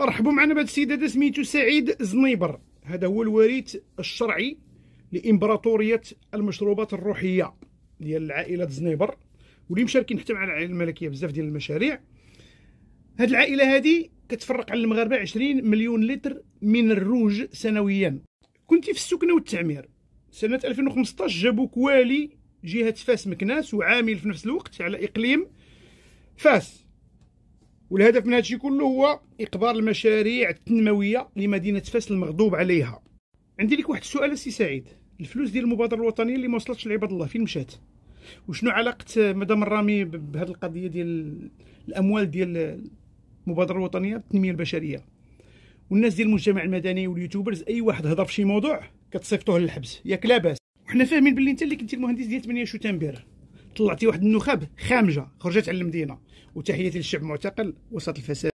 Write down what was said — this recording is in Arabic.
رحبوا معنا بهذا السيد هذا سميتو سعيد زنيبر هذا هو الوريث الشرعي لامبراطوريه المشروبات الروحيه ديال العائله زنيبر واللي مشاركين حتى مع العائله الملكيه بزاف ديال المشاريع هاد العائله هادي كتفرق على المغاربه 20 مليون لتر من الروج سنويا كنت في السكنه والتعمير سنه 2015 جابوا كوالي جهه فاس مكناس وعامل في نفس الوقت على اقليم فاس والهدف من هادشي كله هو اقبار المشاريع التنمويه لمدينه فاس المغضوب عليها عندي لك واحد السؤال السي سعيد الفلوس ديال المبادره الوطنيه اللي ما وصلتش لعباد الله فين مشات وشنو علاقه مدام الرامي بهذه القضيه ديال الاموال ديال المبادره الوطنيه للتنميه البشريه والناس ديال المجتمع المدني واليوتيوبرز اي واحد هضر في شي موضوع كتصيفطوه للحبس ياك لاباس وحنا فاهمين باللي انت اللي كنتي المهندس ديال 8 شتنبر طلعتي واحد النخب خامجه خرجت على المدينه وتحياتي للشعب المعتقل وسط الفساد